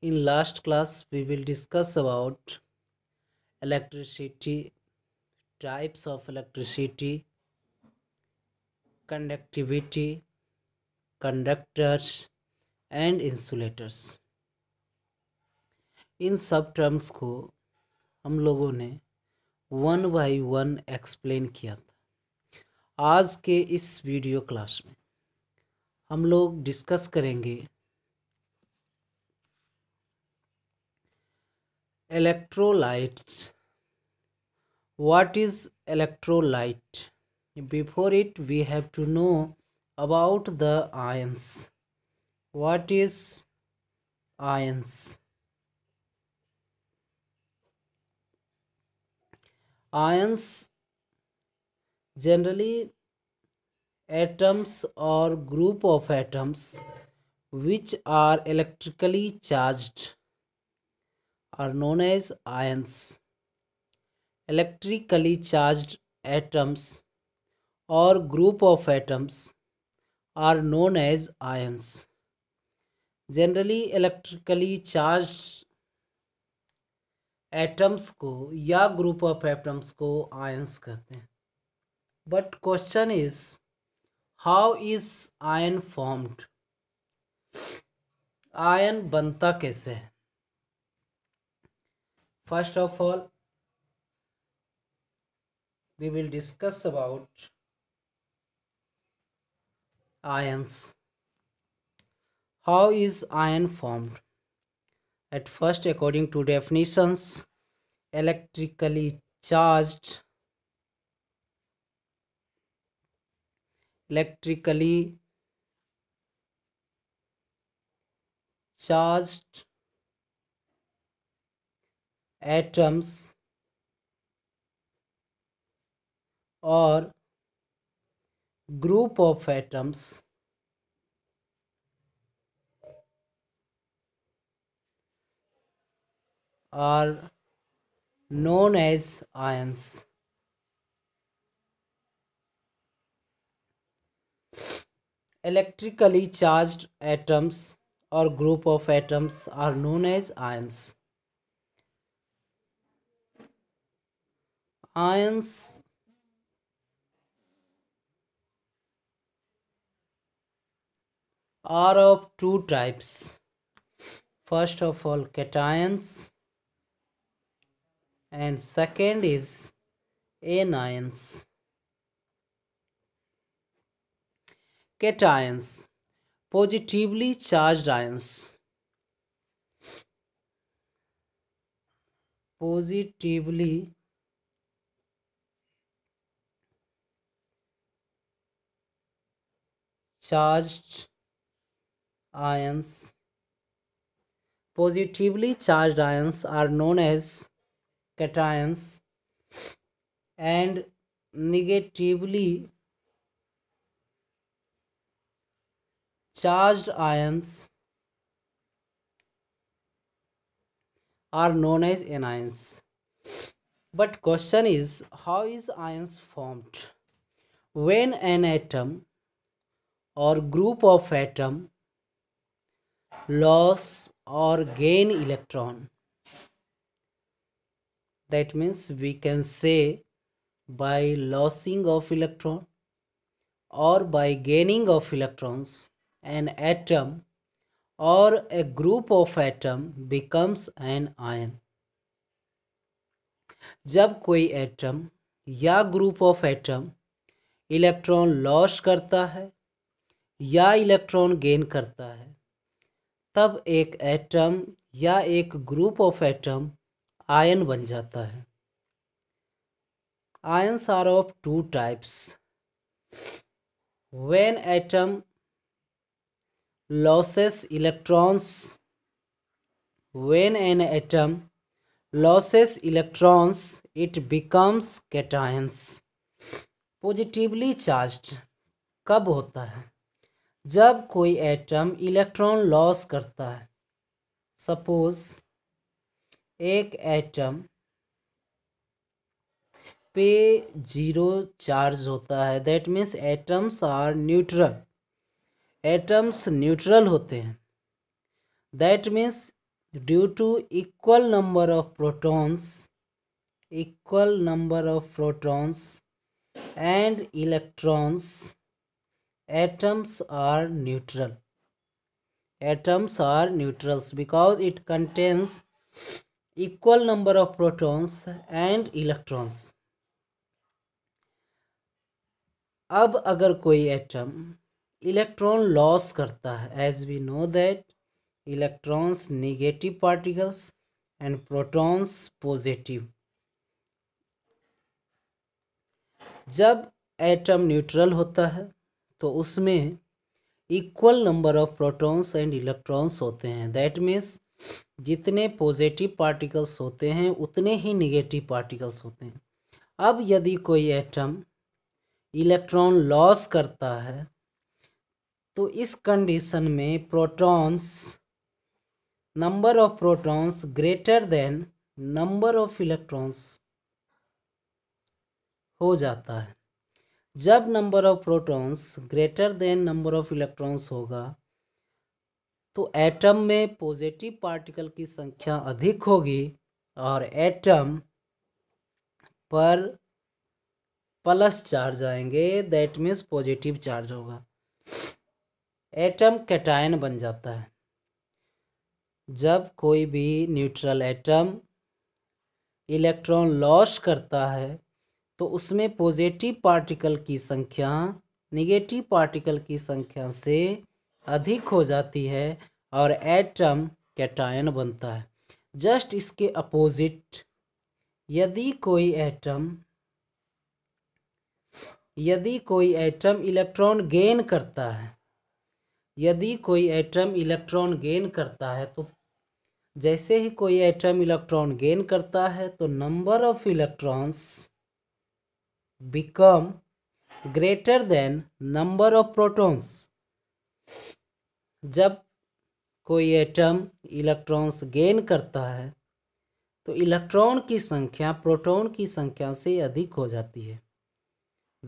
In last class, we will discuss about electricity, types of electricity, conductivity, conductors and insulators. इन सब terms को हम लोगों ने one by one explain किया था आज के इस वीडियो क्लास में हम लोग डिस्कस करेंगे electrolytes what is electrolyte before it we have to know about the ions what is ions ions generally atoms or group of atoms which are electrically charged are known as ions. Electrically charged atoms or group of atoms are known as ions. Generally electrically charged atoms को या group of atoms को ions कहते हैं but question is how is ion formed ion बनता कैसे है First of all, we will discuss about ions. How is ion formed? At first, according to definitions, electrically charged electrically charged atoms or group of atoms are known as ions. Electrically charged atoms or group of atoms are known as ions. ions are of two types. First of all cations and second is anions. Cations positively charged ions. Positively charged ions. Positively charged ions are known as cations and negatively charged ions are known as anions. But question is how is ions formed? When an atom और group of atom loss और gain electron that means we can say by losing of electron और by gaining of electrons an atom और a group of atom becomes an ion जब कोई atom या group of atom electron loss करता है या electron gain करता है तब एक एटम या एक ग्रुप ऑफ एटम आयन बन जाता है ions are of two types when atom loses electrons when an atom loses electrons it becomes cations positively charge कब होता है जब कोई एटम इलेक्ट्रॉन लॉस करता है सपोज एक एटम पे जीरो चार्ज होता है that means atoms are neutral atoms neutral होते हैं that means due to equal number of protons equal number of protons and electrons atoms are neutral atoms are neutrals because it contains equal number of protons and electrons अब अगर कोई atom electron loss करता है as we know that electrons negative particles and protons positive जब atom neutral होता है तो उसमें equal number of protons and electrons होते हैं दैट मीन्स जितने पॉजिटिव पार्टिकल्स होते हैं उतने ही निगेटिव पार्टिकल्स होते हैं अब यदि कोई एटम इलेक्ट्रॉन लॉस करता है तो इस कंडीशन में protons number of protons greater than number of electrons हो जाता है जब number of protons greater than number of electrons होगा तो एटम में पॉजिटिव पार्टिकल की संख्या अधिक होगी और एटम पर प्लस चार्ज आएंगे दैट मीन्स पॉजिटिव चार्ज होगा एटम कैटायन बन जाता है जब कोई भी न्यूट्रल एटम इलेक्ट्रॉन लॉस करता है तो उसमें पॉजिटिव पार्टिकल की संख्या निगेटिव पार्टिकल की संख्या से अधिक हो जाती है और एटम कैटायन बनता है जस्ट इसके अपोजिट यदि कोई एटम यदि कोई एटम इलेक्ट्रॉन गेन करता है यदि कोई एटम इलेक्ट्रॉन गेन करता है तो जैसे ही कोई एटम इलेक्ट्रॉन गेन करता है तो number of electrons become greater than number of protons जब कोई एटम इलेक्ट्रॉन्स गेन करता है तो इलेक्ट्रॉन की संख्या प्रोटॉन की संख्या से अधिक हो जाती है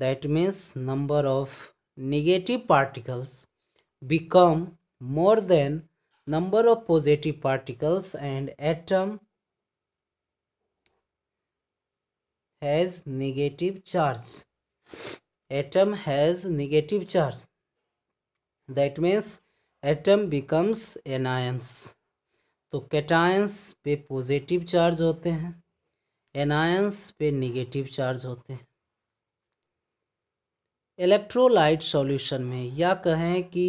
that means number of negative particles become more than number of positive particles and atom has negative charge atom has negative charge that means atom becomes anions तो कैटायंस पे पॉजिटिव चार्ज होते हैं एनायंस पे negative charge होते हैं electrolyte solution में या कहें कि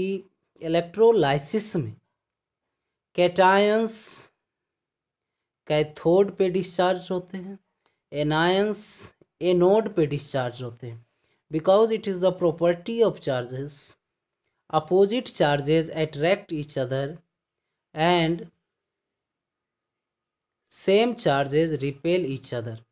इलेक्ट्रोलाइसिस में कैटायंस कैथोड पे डिस्चार्ज होते हैं एनायंस एनोड पे डिस्चार्ज होते हैं because it is the property of charges opposite charges attract each other and same charges repel each other